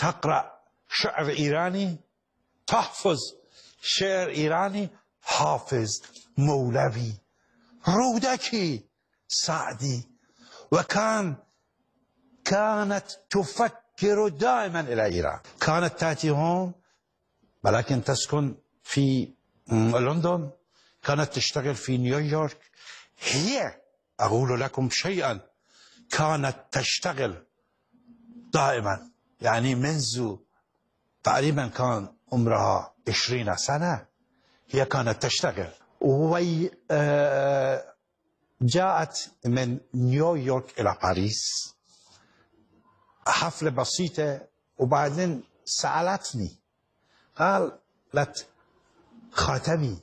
تقرأ شعر إيراني تحفظ شعر إيراني حافظ مولوي رودكي سعدي وكان كانت تفكر دائما إلى إيران كانت تأتي هون ولكن تسكن في لندن كانت تشتغل في نيويورك هي أقول لكم شيئا كانت تشتغل دائما يعني منذ تقريبا كان عمرها 20 سنة هي كانت تشتغل آه، جاءت من نيويورك إلى باريس حفلة بسيطة وبعدين سألتني قالت خاتمي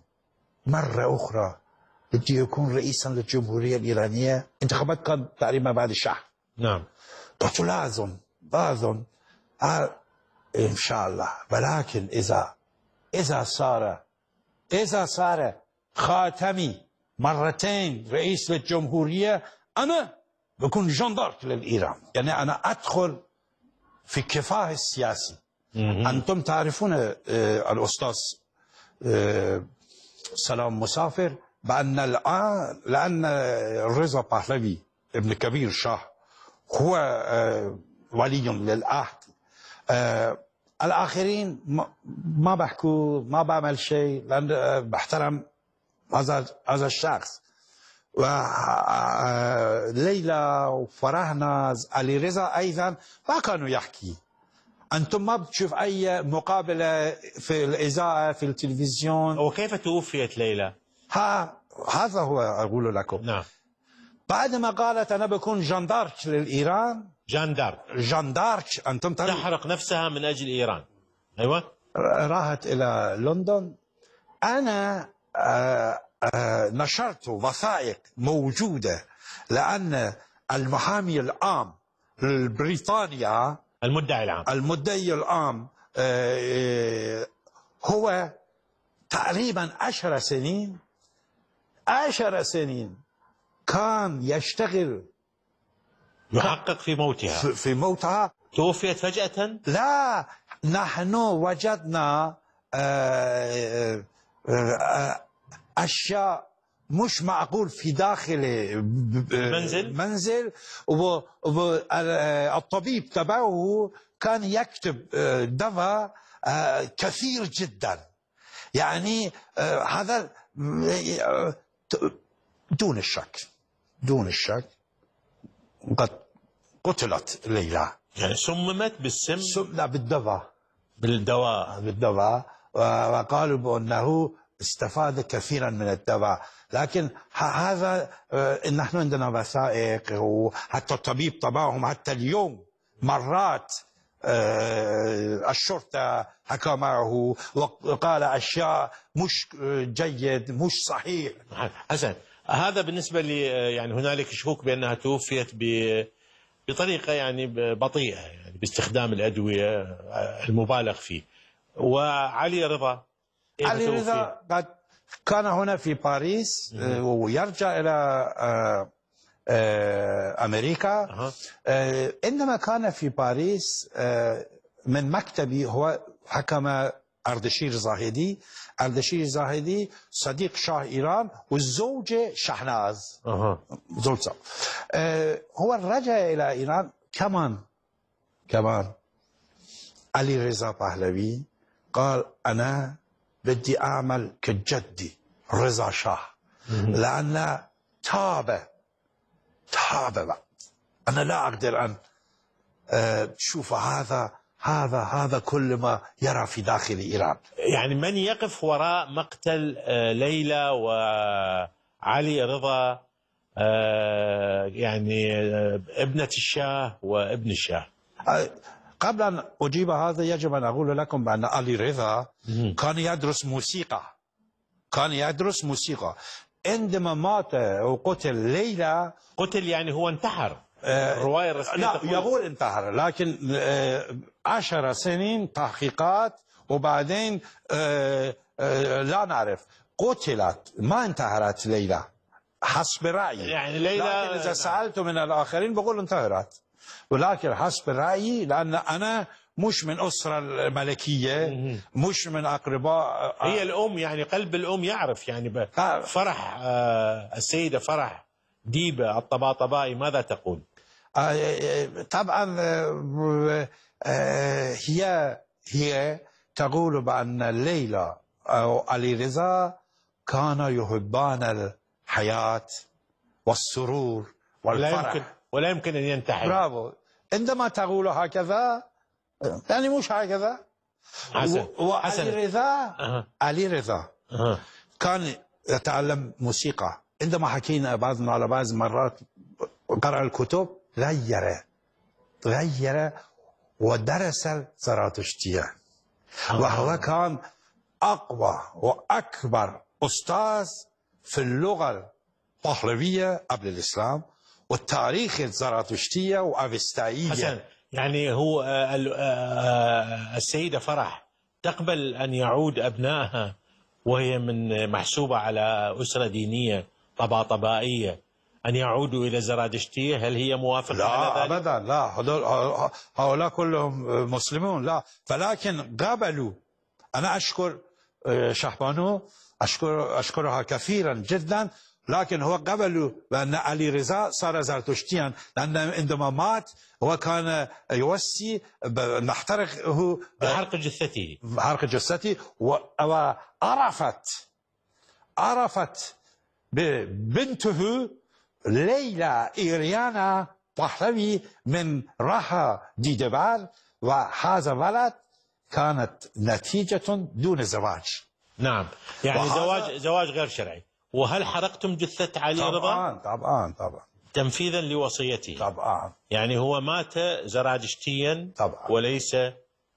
مرة أخرى بدي يكون رئيسا للجمهورية الإيرانية انتخابات كانت تقريبا بعد شهر نعم قلت لازم لا أظن لا أظن قال آه، إن شاء الله ولكن إذا إذا صار إذا صار خاتمي مرتين رئيس للجمهورية أنا بكون جندرك للإيران يعني أنا أدخل في الكفاح السياسي أنتم تعرفون آه، الأستاذ آه، سلام مسافر بأن الآن لأن رضا پهلوي ابن كبير شاه هو ولي للعهد آه الاخرين ما بحكوا ما بعمل شيء لان آه، بحترم هذا هذا الشخص وليلى آه، آه، وفرهناز علي رضا ايضا ما كانوا يحكي انتم ما بتشوف اي مقابله في الاذاعه في التلفزيون وكيف توفيت ليلى؟ ها هذا هو اقول لكم نعم بعد ما قالت انا بكون جندارك لايران جان دارك جان دارك أن تنطلق تحرق نفسها من أجل إيران أيوة راحت إلى لندن أنا آه، آه، نشرت وثائق موجودة لأن المحامي العام لبريطانيا المدعي العام المدعي العام آه، هو تقريبا عشر سنين عشر سنين كان يشتغل يحقق في موتها في موتها توفيت فجأة؟ لا نحن وجدنا آه، آه، آه، أشياء مش معقول في داخل المنزل منزل والطبيب تبعه كان يكتب دواء كثير جدا يعني هذا دون الشك دون الشك قد قتلت ليلى يعني سممت بالسم؟ سم لا بالدواء بالدواء بالدواء وقالوا بأنه استفاد كثيرا من الدواء لكن هذا آه، نحن عندنا وثائق وحتى الطبيب طبعهم حتى اليوم مرات آه، الشرطة حكى معه وقال أشياء مش آه، جيد مش صحيح حسن هذا بالنسبة لي آه، يعني هنالك شكوك بأنها توفيت بطريقة يعني بطيئة يعني باستخدام الأدوية آه، المبالغ فيه وعلي رضا إيه علي رضا قد كان هنا في باريس آه، ويرجع إلى أمريكا عندما كان في باريس من مكتبي هو حكم أردشير زاهدی أردشير زاهدی صديق شاه إيران والزوجة شحناز شهناز زوج صاحب. هو رجع إلى إيران كمان كمان علي رضا پهلوی قال أنا بدي أعمل كجدي رضا شاه لأن تاب تاب بقى. أنا لا أقدر أن تشوف هذا هذا هذا كل ما يرى في داخل إيران يعني من يقف وراء مقتل آه، ليلى وعلي رضا آه، يعني آه، ابنة الشاه وابن الشاه قبل أن أجيب هذا يجب أن أقول لكم بأن علي رضا كان يدرس موسيقى كان يدرس موسيقى عندما مات وقتل ليلى قتل يعني هو انتحر الرواية الرسمية لا يقول انتحر لكن عشر سنين تحقيقات وبعدين آه، آه، لا نعرف قتلت ما انتهرت ليلى حسب رأيي يعني ليلى لكن إذا نعم. سألت من الآخرين بقول انتهرت ولكن حسب رأيي لأن أنا مش من أسرة الملكية مش من أقرباء آه، هي الأم يعني قلب الأم يعرف يعني فرح السيدة فرح ديبة الطباطبائي ماذا تقول آه، آه، آه، طبعا هي هي تقول بأن ليلى أو علي رضا كانا يحبان الحياة والسرور والفرح ولا يمكن ولا يمكن أن ينتحر برافو عندما تقول هكذا يعني مش هكذا حسن وعلي رضا أه. علي رضا أه. كان يتعلم موسيقى عندما حكينا بعضنا على بعض مرات قرأ الكتب غير غير ودرس زراطشتية آه. وهو كان أقوى وأكبر أستاذ في اللغة البحلوية قبل الإسلام والتاريخ الزراتشتية وأفستائية حسن يعني هو آه، آه، السيدة فرح تقبل أن يعود أبنائها وهي من محسوبة على أسرة دينية طباطبائية أن يعودوا إلى زرادشتية هل هي موافقة لا على ذلك؟ أبدا لا هؤلاء كلهم مسلمون لا ولكن قابلوا أنا أشكر آه، شحبانو أشكر أشكرها كثيرا جدا لكن هو قبل بأن علي رضا صار زرتشتيا لأن عندما مات هو كان نحترق نحترقه بحرق جثته بحرق جثته وعرفت عرفت بنته ليلى إيريانا بحلوي من راحة دبار وهذا ولد كانت نتيجة دون زواج نعم يعني وهذا زواج زواج غير شرعي وهل حرقتم جثة علي طبعا رضا؟ طبعا طبعا تنفيذا لوصيته طبعا يعني هو مات زرادشتيا طبعا وليس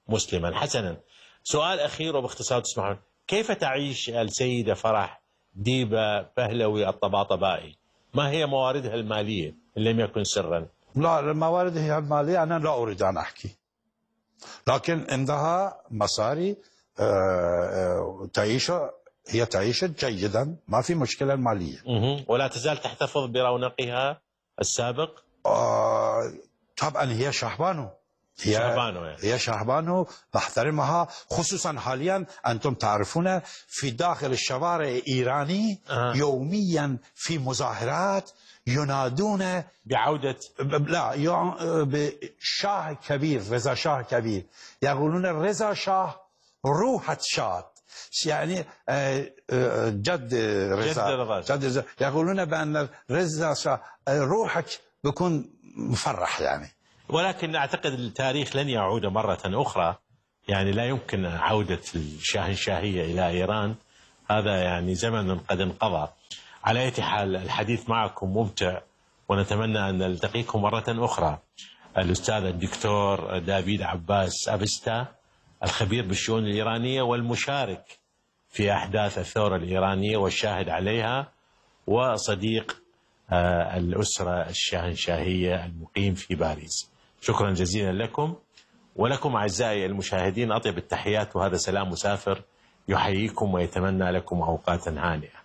مسلما حسنا سؤال أخير وباختصار تسمحون كيف تعيش السيدة فرح ديبة بهلوي الطباطبائي ما هي مواردها المالية إن لم يكن سرا لا مواردها المالية أنا لا أريد أن أحكي لكن عندها مصاري آه، آه، تعيش هي تعيش جيدا ما في مشكلة مالية ولا تزال تحتفظ برونقها السابق آه طبعا هي شحبانه یا شعبانو شعبانه بحترمها خصوصا حاليا انتم تعرفون في داخل الشوارع ایرانی یومیا فی في مظاهرات ينادون بعودة لا بشاه كبير رضا شاه كبير يقولون رضا شاه روحت شاد يعني یعنی، جد رضا جد رضا يقولون بأن رضا شاه روحك بكون مفرح يعني یعنی. ولكن أعتقد التاريخ لن يعود مرة أخرى يعني لا يمكن عودة الشاهنشاهية إلى إيران هذا يعني زمن قد انقضى على أي حال الحديث معكم ممتع ونتمنى أن نلتقيكم مرة أخرى الأستاذ الدكتور دافيد عباس أبستا الخبير بالشؤون الإيرانية والمشارك في أحداث الثورة الإيرانية والشاهد عليها وصديق آه، الأسرة الشاهنشاهية المقيم في باريس شكرا جزيلا لكم ولكم أعزائي المشاهدين أطيب التحيات وهذا سلام مسافر يحييكم ويتمنى لكم أوقاتا هانئة